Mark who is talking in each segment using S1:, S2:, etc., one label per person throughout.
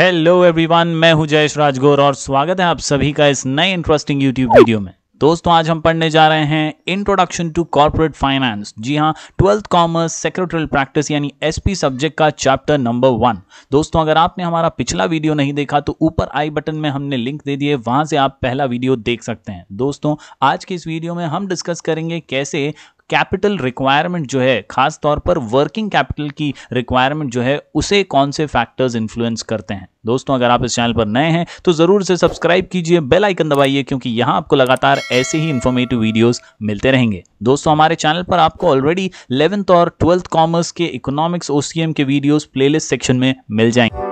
S1: Hello everyone मैं हूं जयेश राजगोर और स्वागत है आप सभी का इस नए इंटरेस्टिंग यूट्यूब वीडियो में दोस्तों आज हम पढ़ने जा रहे हैं इंट्रोडक्शन टू कॉर्पोरेट फाइनेंस जी हाँ ट्वेल्थ कॉमर्स सेक्रेटरियल प्रैक्टिस यानी एसपी सब्जेक्ट का चैप्टर नंबर वन दोस्तों अगर आपने हमारा पिछला वीडियो नहीं देखा तो ऊपर आई बटन में हमने लिंक दे दिए वहां से आप पहला वीडियो देख सकते हैं दोस्तों आज के इस वीडियो में हम डिस्कस करेंगे कैसे कैपिटल रिक्वायरमेंट जो है खास तौर पर वर्किंग कैपिटल की रिक्वायरमेंट जो है उसे कौन से फैक्टर्स इन्फ्लुएंस करते हैं दोस्तों अगर आप इस चैनल पर नए हैं तो ज़रूर से सब्सक्राइब कीजिए बेल आइकन दबाइए क्योंकि यहाँ आपको लगातार ऐसे ही इन्फॉर्मेटिव वीडियोस मिलते रहेंगे दोस्तों हमारे चैनल पर आपको ऑलरेडी इलेवंथ और ट्वेल्थ कॉमर्स के इकोनॉमिक्स ओसीएम के वीडियोस प्लेलिस्ट सेक्शन में मिल जाएंगे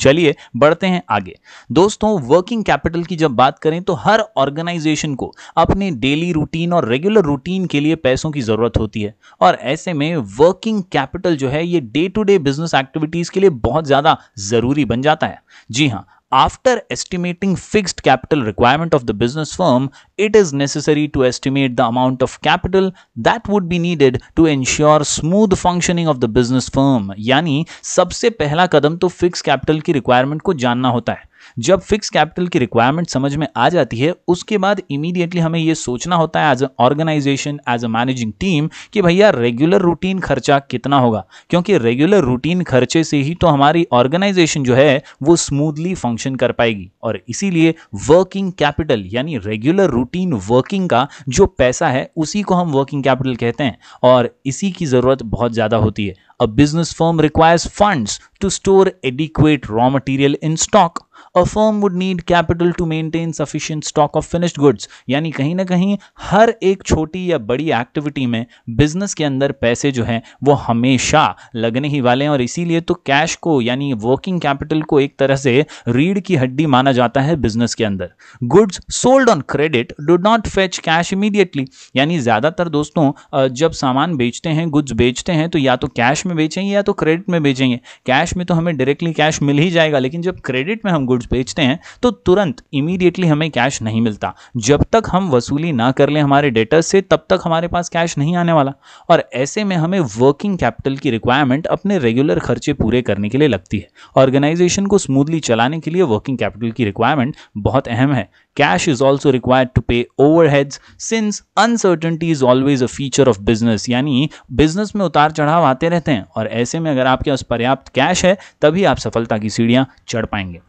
S1: चलिए बढ़ते हैं आगे दोस्तों वर्किंग कैपिटल की जब बात करें तो हर ऑर्गेनाइजेशन को अपने डेली रूटीन और रेगुलर रूटीन के लिए पैसों की ज़रूरत होती है और ऐसे में वर्किंग कैपिटल जो है ये day to day business activities के लिए बहुत ज़्यादा ज़रूरी बन जाता है जी हाँ After estimating fixed capital requirement of the business firm, it is necessary to estimate the amount of capital that would be needed to ensure smooth functioning of the business firm. यानी सबसे पहला कदम तो fixed capital की requirement को जानना होता है जब फिक्स कैपिटल की रिक्वायरमेंट समझ में आ जाती है उसके बाद इमीडिएटली हमें यह सोचना होता है as a organisation as a managing team कि भैया रेगुलर रूटीन खर्चा कितना होगा क्योंकि रेगुलर रूटीन खर्चे से ही तो हमारी ऑर्गेनाइजेशन जो है वो स्मूथली फंक्शन कर पाएगी और इसीलिए वर्किंग कैपिटल यानी रेगुलर रूटीन वर्किंग का जो पैसा है उसी को हम वर्किंग कैपिटल कहते हैं और इसी की ज़रूरत बहुत ज़्यादा होती है a business firm requires funds to store adequate raw material in stock a firm would need capital to maintain sufficient stock of finished goods यानी कहीं ना कहीं हर एक छोटी या बड़ी एक्टिविटी में बिजनेस के अंदर पैसे जो हैं वो हमेशा लगने ही वाले हैं और इसीलिए तो कैश को यानी वर्किंग कैपिटल को एक तरह से रीढ़ की हड्डी माना जाता है बिजनेस के अंदर goods sold on credit do not fetch cash immediately यानी ज़्यादातर दोस्तों जब सामान बेचते हैं गुड्स बेचते हैं तो या तो कैश में बेचेंगे या तो क्रेडिट में बेचेंगे कैश में तो हमें डायरेक्टली कैश मिल ही जाएगा लेकिन जब क्रेडिट में हम गुड्स गुड्स बेचते हैं तो तुरंत इमीडिएटली हमें कैश नहीं मिलता जब तक हम वसूली ना कर लें हमारे डेटर्स से तब तक हमारे पास कैश नहीं आने वाला और ऐसे में हमें वर्किंग कैपिटल की रिक्वायरमेंट अपने रेगुलर खर्चे पूरे करने के लिए लगती है ऑर्गेनाइजेशन को स्मूथली चलाने के लिए वर्किंग कैपिटल की रिक्वायरमेंट बहुत अहम है cash is also required to pay over overheads since uncertainty is always a feature of business यानी बिजनेस में उतार चढ़ाव आते रहते हैं और ऐसे में अगर आपके पास पर्याप्त कैश है तभी आप सफलता की सीढ़ियाँ चढ़ पाएंगे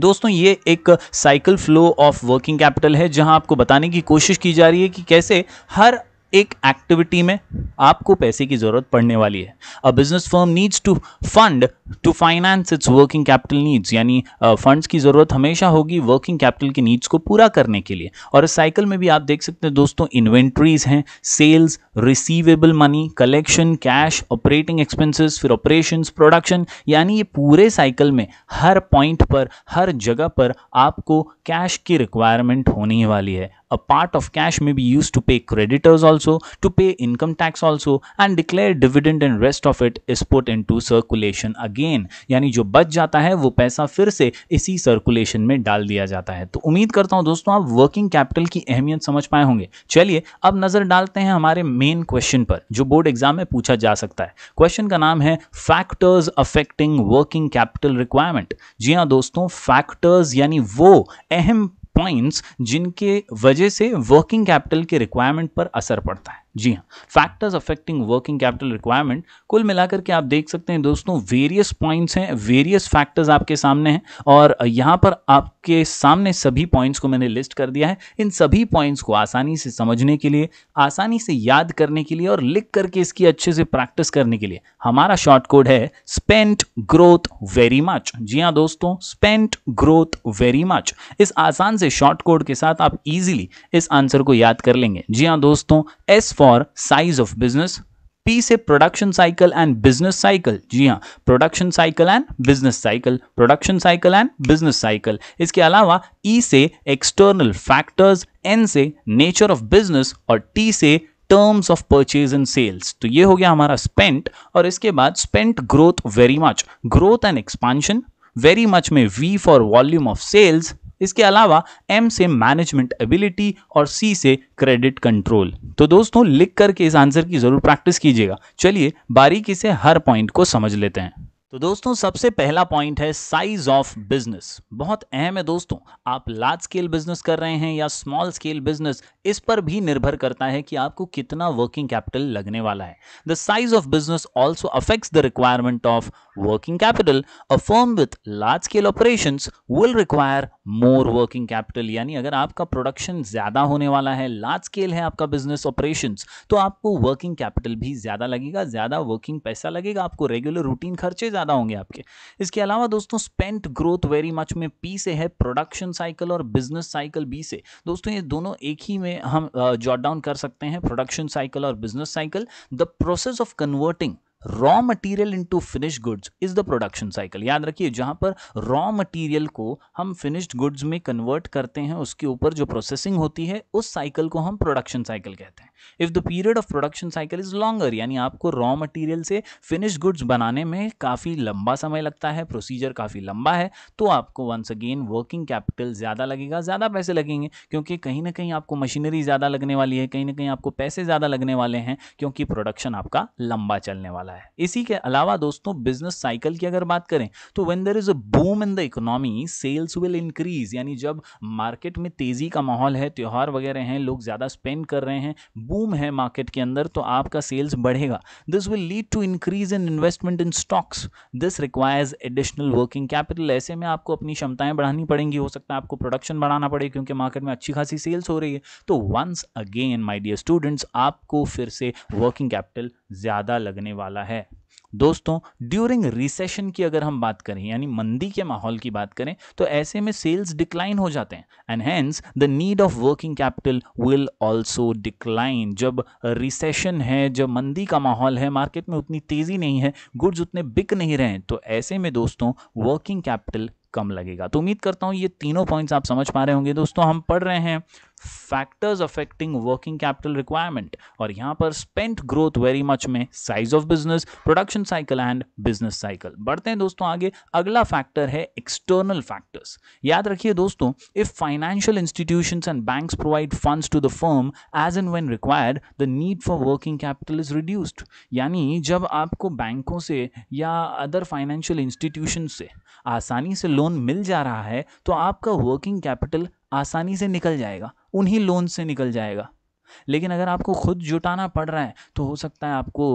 S1: दोस्तों ये एक cycle flow of working capital है जहां आपको बताने की कोशिश की जा रही है कि कैसे हर एक एक्टिविटी में आपको पैसे की ज़रूरत पड़ने वाली है a business firm needs to fund to finance its working capital needs यानी फंड्स की ज़रूरत हमेशा होगी वर्किंग कैपिटल की नीड्स को पूरा करने के लिए और इस साइकिल में भी आप देख सकते हैं दोस्तों इन्वेंट्रीज हैं sales receivable money collection cash operating expenses फिर ऑपरेशंस प्रोडक्शन यानी ये पूरे साइकिल में हर पॉइंट पर हर जगह पर आपको कैश की रिक्वायरमेंट होने वाली है अ पार्ट ऑफ कैश में be used to pay creditors also also, to pay income tax also and declare dividend and rest of it is put into circulation again. यानी जो बच जाता है वो पैसा फिर से इसी सर्कुलेशन में डाल दिया जाता है तो उम्मीद करता हूँ दोस्तों आप वर्किंग कैपिटल की अहमियत समझ पाए होंगे चलिए अब नजर डालते हैं हमारे मेन क्वेश्चन पर जो बोर्ड एग्जाम में पूछा जा सकता है क्वेश्चन का नाम है factors affecting working capital requirement जी हाँ दोस्तों फैक्टर्स यानी वो अहम पॉइंट्स जिनके वजह से वर्किंग कैपिटल के रिक्वायरमेंट पर असर पड़ता है जी हाँ factors affecting working capital requirement कुल मिलाकर के आप देख सकते हैं दोस्तों वेरियस पॉइंट्स हैं वेरियस फैक्टर्स आपके सामने हैं और यहाँ पर आपके सामने सभी पॉइंट्स को मैंने लिस्ट कर दिया है इन सभी पॉइंट्स को आसानी से समझने के लिए आसानी से याद करने के लिए और लिख करके इसकी अच्छे से प्रैक्टिस करने के लिए हमारा शॉर्ट कोड है स्पेंट ग्रोथ वेरी मच जी हाँ दोस्तों स्पेंट ग्रोथ वेरी मच इस आसान से शॉर्ट कोड के साथ आप ईजिली इस आंसर को याद कर लेंगे जी हाँ दोस्तों S for size of business P से production cycle and business cycle जी हाँ production cycle and business cycle production cycle and business cycle इसके अलावा ई e से एक्सटर्नल फैक्टर्स एन से नेचर ऑफ बिजनेस और टी से terms of purchase and sales तो ये हो गया हमारा स्पेंट और इसके बाद spent growth very much growth and expansion very much में V for volume of sales इसके अलावा एम से मैनेजमेंट एबिलिटी और सी से क्रेडिट कंट्रोल तो दोस्तों लिख करके इस आंसर की जरूर प्रैक्टिस कीजिएगा चलिए बारीकी से हर पॉइंट को समझ लेते हैं तो दोस्तों सबसे पहला पॉइंट है साइज ऑफ बिजनेस बहुत अहम है दोस्तों आप लार्ज स्केल बिजनेस कर रहे हैं या स्मॉल स्केल बिजनेस इस पर भी निर्भर करता है कि आपको कितना वर्किंग कैपिटल लगने वाला है the size of business also affects the requirement of working capital a firm with large scale operation will require more working capital यानी अगर आपका प्रोडक्शन ज़्यादा होने वाला है लार्ज स्केल है आपका बिजनेस ऑपरेशन तो आपको वर्किंग कैपिटल भी ज़्यादा लगेगा ज़्यादा वर्किंग पैसा लगेगा आपको रेगुलर रूटीन खर्चे ज़्यादा होंगे आपके इसके अलावा दोस्तों स्पेंट ग्रोथ वेरी मच में पी से है प्रोडक्शन साइकिल और बिजनेस साइकिल बी से दोस्तों ये दोनों एक ही में हम जॉट डाउन कर सकते हैं प्रोडक्शन साइकिल और business cycle the process of converting raw material into finish goods is the production cycle याद रखिए जहां पर रॉ मटेरियल को हम फिनिश्ड गुड्स में कन्वर्ट करते हैं उसके ऊपर जो प्रोसेसिंग होती है उस साइकिल को हम प्रोडक्शन साइकिल कहते हैं if the period of production cycle is longer यानी आपको रॉ मटेरियल से फिनिश गुड्स बनाने में काफ़ी लंबा समय लगता है प्रोसीजर काफ़ी लंबा है तो आपको वंस अगेन वर्किंग कैपिटल ज़्यादा लगेगा ज़्यादा पैसे लगेंगे क्योंकि कहीं ना कहीं आपको मशीनरी ज़्यादा लगने वाली है कहीं ना कहीं आपको पैसे ज़्यादा लगने वाले हैं क्योंकि प्रोडक्शन आपका लंबा चलने वाला है वाला है इसी के अलावा दोस्तों बिजनेस साइकिल की अगर बात करें तो when there is a boom in the economy sales will increase यानी जब मार्केट में तेजी का माहौल है त्यौहार वगैरह हैं लोग ज़्यादा स्पेंड कर रहे हैं बूम है मार्केट के अंदर तो आपका सेल्स बढ़ेगा this will lead to increase in investment in stocks this requires additional working capital ऐसे में आपको अपनी क्षमताएं बढ़ानी पड़ेंगी हो सकता है आपको प्रोडक्शन बढ़ाना पड़े क्योंकि मार्केट में अच्छी खासी सेल्स हो रही है तो once again my dear students आपको फिर से वर्किंग कैपिटल ज़्यादा लगने वाला सकता है दोस्तों ड्यूरिंग रिसेशन की अगर हम बात करें यानी मंदी के माहौल की बात करें तो ऐसे में सेल्स डिक्लाइन हो जाते हैं and hence the need of working capital will also decline जब रिसेशन है जब मंदी का माहौल है मार्केट में उतनी तेज़ी नहीं है गुड्स उतने बिक नहीं रहे हैं तो ऐसे में दोस्तों वर्किंग कैपिटल कम लगेगा तो उम्मीद करता हूँ ये तीनों पॉइंट्स आप समझ पा रहे होंगे दोस्तों हम पढ़ रहे हैं factors affecting working capital requirement और यहाँ पर स्पेंट ग्रोथ वेरी मच में size of business production cycle and business cycle बढ़ते हैं दोस्तों आगे अगला फैक्टर है एक्सटर्नल फैक्टर्स याद रखिए दोस्तों if financial institution and bank provide fund to the firm as and when required the need for working capital is reduced यानी जब आपको बैंकों से या अदर फाइनेंशियल इंस्टीट्यूशन से आसानी से लोन मिल जा रहा है तो आपका वर्किंग कैपिटल आसानी से निकल जाएगा उन्हीं लोन से निकल जाएगा लेकिन अगर आपको खुद जुटाना पड़ रहा है तो हो सकता है आपको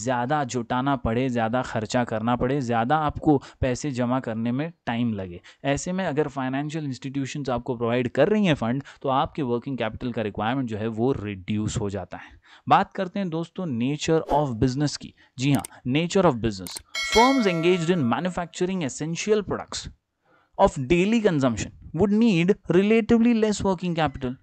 S1: ज़्यादा जुटाना पड़े ज़्यादा खर्चा करना पड़े ज़्यादा आपको पैसे जमा करने में टाइम लगे ऐसे में अगर फाइनेंशियल इंस्टीट्यूशंस आपको प्रोवाइड कर रही हैं फ़ंड तो आपके वर्किंग कैपिटल का रिक्वायरमेंट जो है वो रिड्यूस हो जाता है बात करते हैं दोस्तों नेचर ऑफ बिजनेस की जी हाँ nature of business firms engage in manufacturing essential products of daily consumption would need relatively less working capital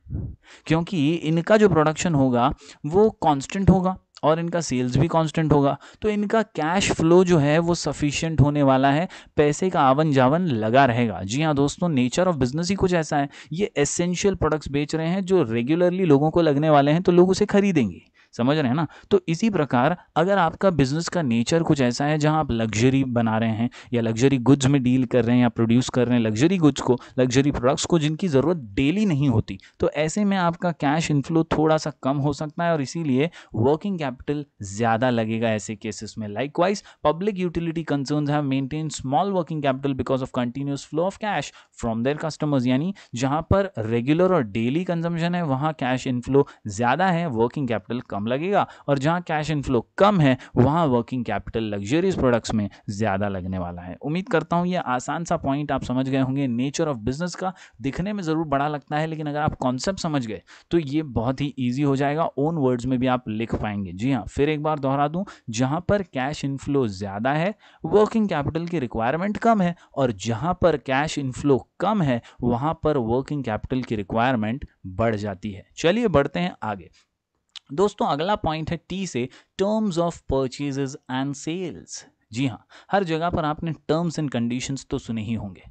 S1: क्योंकि इनका जो प्रोडक्शन होगा वो कॉन्स्टेंट होगा और इनका सेल्स भी कांस्टेंट होगा तो इनका कैश फ्लो जो है वो सफिशिएंट होने वाला है पैसे का आवन जावन लगा रहेगा जी हाँ दोस्तों नेचर ऑफ बिजनेस ही कुछ ऐसा है ये एसेंशियल प्रोडक्ट्स बेच रहे हैं जो रेगुलरली लोगों को लगने वाले हैं तो लोग उसे खरीदेंगे समझ रहे हैं ना तो इसी प्रकार अगर आपका बिजनेस का नेचर कुछ ऐसा है जहां आप लग्जरी बना रहे हैं या लग्जरी गुड्स में डील कर रहे हैं या प्रोड्यूस कर रहे हैं लग्जरी गुड्स को लग्जरी प्रोडक्ट्स को जिनकी ज़रूरत डेली नहीं होती तो ऐसे में आपका कैश इनफ्लो थोड़ा सा कम हो सकता है और इसीलिए वर्किंग कैपिटल ज़्यादा लगेगा ऐसे केसेस में likewise public utility concern have maintain small working capital because of continuous flow of cash from their customers यानी जहाँ पर रेगुलर और डेली कंजम्पशन है वहाँ कैश इनफ्लो ज़्यादा है वर्किंग कैपिटल कम कम लगेगा और जहाँ कैश इनफ्लो कम है वहाँ वर्किंग कैपिटल लग्जरीज प्रोडक्ट्स में ज़्यादा लगने वाला है उम्मीद करता हूँ ये आसान सा पॉइंट आप समझ गए होंगे नेचर ऑफ बिजनेस का दिखने में ज़रूर बड़ा लगता है लेकिन अगर आप कॉन्सेप्ट समझ गए तो ये बहुत ही ईजी हो जाएगा ओन वर्ड्स में भी आप लिख पाएंगे जी हाँ फिर एक बार दोहरा दूँ जहाँ पर कैश इनफ्लो ज़्यादा है वर्किंग कैपिटल की रिक्वायरमेंट कम है और जहाँ पर कैश इनफ्लो कम है वहाँ पर वर्किंग कैपिटल की रिक्वायरमेंट बढ़ जाती है चलिए बढ़ते हैं आगे दोस्तों अगला पॉइंट है टी से terms of purchase and sales जी हाँ हर जगह पर आपने टर्म्स एंड कंडीशंस तो सुने ही होंगे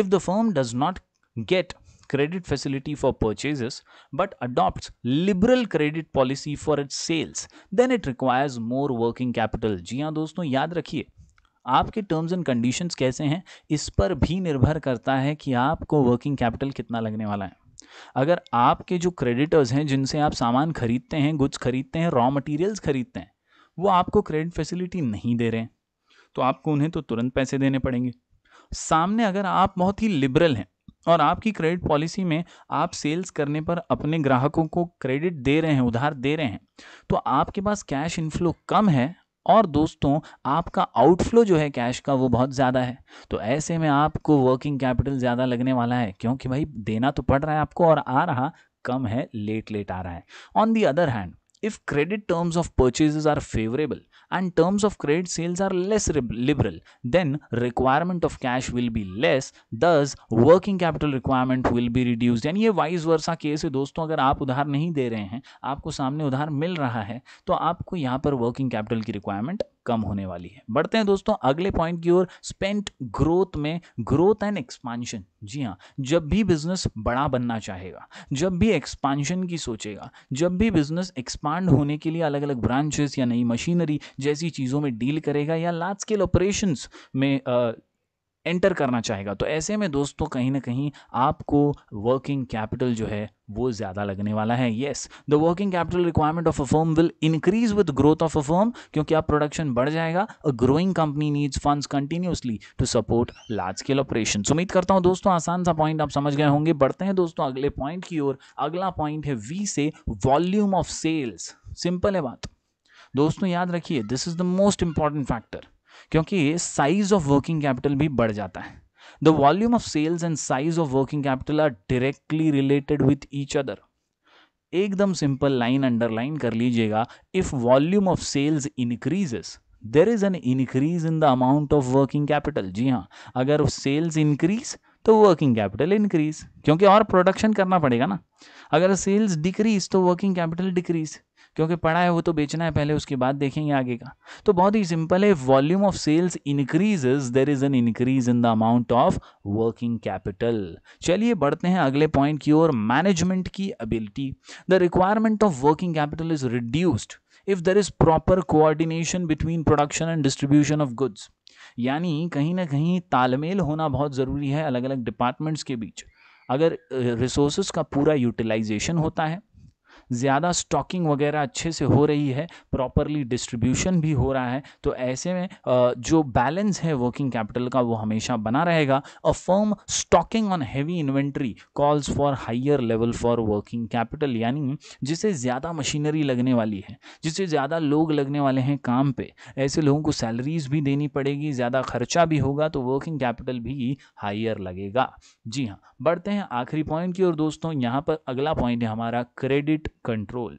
S1: if the firm does not get credit facility for purchase but adopt liberal credit policy for it sales then it requires more working capital जी हाँ दोस्तों याद रखिए आपके टर्म्स एंड कंडीशंस कैसे हैं इस पर भी निर्भर करता है कि आपको वर्किंग कैपिटल कितना लगने वाला है अगर आपके जो क्रेडिटर्स हैं जिनसे आप सामान खरीदते हैं गुड्स खरीदते हैं रॉ मटेरियल्स खरीदते हैं वो आपको क्रेडिट फैसिलिटी नहीं दे रहे हैं तो आपको उन्हें तो तुरंत पैसे देने पड़ेंगे सामने अगर आप बहुत ही लिबरल हैं और आपकी क्रेडिट पॉलिसी में आप सेल्स करने पर अपने ग्राहकों को क्रेडिट दे रहे हैं उधार दे रहे हैं तो आपके पास कैश इनफ्लो कम है और दोस्तों आपका आउटफ्लो जो है कैश का वो बहुत ज़्यादा है तो ऐसे में आपको वर्किंग कैपिटल ज़्यादा लगने वाला है क्योंकि भाई देना तो पड़ रहा है आपको और आ रहा कम है लेट लेट आ रहा है on the other hand If credit terms of purchases are favorable and terms of credit sales are less liberal, then requirement of cash will be less, thus working capital requirement will be reduced. And ye vice versa case hai dosto agar aap udhar nahi de rahe hain aapko samne udhar mil raha hai to aapko yahan par working capital ki requirement कम होने वाली है बढ़ते हैं दोस्तों अगले point की ओर स्पेंट ग्रोथ में ग्रोथ एंड एक्सपांशन जी हाँ जब भी बिजनेस बड़ा बनना चाहेगा जब भी एक्सपांशन की सोचेगा जब भी बिजनेस एक्सपांड होने के लिए अलग अलग ब्रांचेस या नई मशीनरी जैसी चीज़ों में डील करेगा या लार्ज स्केल ऑपरेशंस में एंटर करना चाहेगा तो ऐसे में दोस्तों कहीं ना कहीं आपको वर्किंग कैपिटल जो है वो ज़्यादा लगने वाला है yes the working capital requirement of a firm will increase with growth of a firm क्योंकि आप प्रोडक्शन बढ़ जाएगा a growing company needs funds continuously to support large scale operation उम्मीद करता हूँ दोस्तों आसान सा पॉइंट आप समझ गए होंगे बढ़ते हैं दोस्तों अगले पॉइंट की ओर अगला पॉइंट है वी से वॉल्यूम ऑफ सेल्स सिंपल है बात दोस्तों याद रखिए this is the most important factor क्योंकि साइज ऑफ वर्किंग कैपिटल भी बढ़ जाता है the volume of sales and size of working capital are directly related with each other एकदम सिंपल लाइन अंडरलाइन कर लीजिएगा if volume of sales increases there is an increase in the amount of working capital जी हाँ अगर sales increase तो working capital increase क्योंकि और production करना पड़ेगा ना अगर सेल्स डिक्रीज तो वर्किंग कैपिटल डिक्रीज क्योंकि पड़ा है वो तो बेचना है पहले उसके बाद देखेंगे आगे का तो बहुत ही सिंपल है volume of sales increases there is an increase in the amount of working capital चलिए बढ़ते हैं अगले पॉइंट की ओर मैनेजमेंट की ability the requirement of working capital is reduced if there is proper coordination between production and distribution of goods यानी कहीं ना कहीं तालमेल होना बहुत ज़रूरी है अलग अलग डिपार्टमेंट्स के बीच अगर रिसोर्स का पूरा यूटिलाइजेशन होता है ज़्यादा स्टॉकिंग वगैरह अच्छे से हो रही है प्रॉपरली डिस्ट्रीब्यूशन भी हो रहा है तो ऐसे में जो बैलेंस है वर्किंग कैपिटल का वो हमेशा बना रहेगा a firm stocking on heavy inventory calls for higher level for working capital यानी जिसे ज़्यादा मशीनरी लगने वाली है जिसे ज़्यादा लोग लगने वाले हैं काम पे ऐसे लोगों को सैलरीज भी देनी पड़ेगी ज़्यादा खर्चा भी होगा तो वर्किंग कैपिटल भी हाइयर लगेगा जी हाँ बढ़ते हैं आखिरी पॉइंट की ओर दोस्तों यहाँ पर अगला पॉइंट है हमारा क्रेडिट control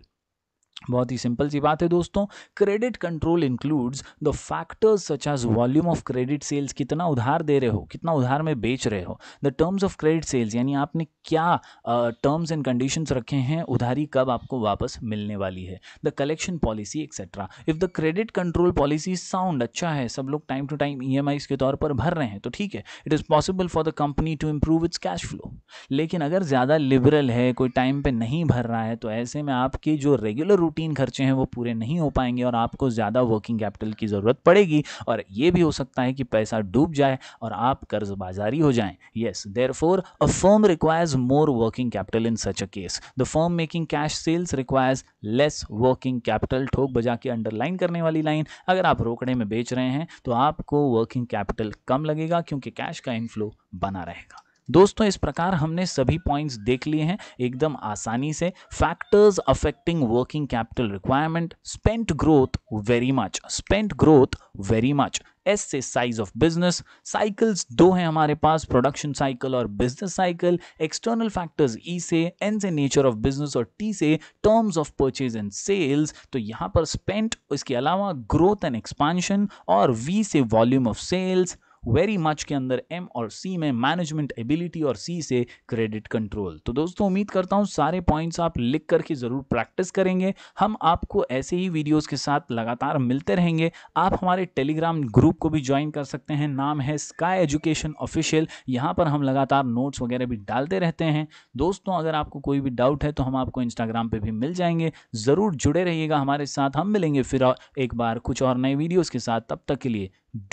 S1: बहुत ही सिंपल सी बात है दोस्तों credit control includes the factors such as volume of credit sales कितना उधार दे रहे हो कितना उधार में बेच रहे हो the terms of credit sales यानी आपने क्या टर्म्स एंड कंडीशंस रखे हैं उधारी कब आपको वापस मिलने वाली है the collection policy etcetera if the credit control policy sound अच्छा है सब लोग टाइम टू टाइम ई के तौर पर भर रहे हैं तो ठीक है it is possible for the company to improve its cash flow लेकिन अगर ज़्यादा लिबरल है कोई टाइम पर नहीं भर रहा है तो ऐसे में आपकी जो रेगुलर रूटीन खर्चे हैं वो पूरे नहीं हो पाएंगे और आपको ज़्यादा वर्किंग कैपिटल की ज़रूरत पड़ेगी और ये भी हो सकता है कि पैसा डूब जाए और आप कर्ज बाजारी हो जाएं yes therefore a firm requires more working capital in such a case the firm making cash sales requires less working capital ठोक बजा के अंडरलाइन करने वाली लाइन अगर आप रोकड़े में बेच रहे हैं तो आपको वर्किंग कैपिटल कम लगेगा क्योंकि कैश का इनफ्लो बना रहेगा दोस्तों इस प्रकार हमने सभी पॉइंट्स देख लिए हैं एकदम आसानी से factors affecting working capital requirement spent growth very much spent growth very much S से साइज ऑफ बिजनेस साइकिल्स दो हैं हमारे पास प्रोडक्शन साइकिल और business cycle external factors E से एन से नेचर ऑफ बिजनेस और टी से terms of purchase and sales तो यहाँ पर स्पेंट इसके अलावा ग्रोथ एंड एक्सपांशन और वी से volume of sales very much के अंदर एम और सी में मैनेजमेंट एबिलिटी और सी से क्रेडिट कंट्रोल तो दोस्तों उम्मीद करता हूँ सारे पॉइंट्स आप लिख करके ज़रूर प्रैक्टिस करेंगे हम आपको ऐसे ही वीडियोज़ के साथ लगातार मिलते रहेंगे आप हमारे टेलीग्राम ग्रुप को भी ज्वाइन कर सकते हैं नाम है स्काई एजुकेशन ऑफिशियल यहाँ पर हम लगातार नोट्स वगैरह भी डालते रहते हैं दोस्तों अगर आपको कोई भी डाउट है तो हम आपको इंस्टाग्राम पर भी मिल जाएंगे ज़रूर जुड़े रहिएगा हमारे साथ हम मिलेंगे फिर एक बार कुछ और नए वीडियोज़ के साथ तब तक के लिए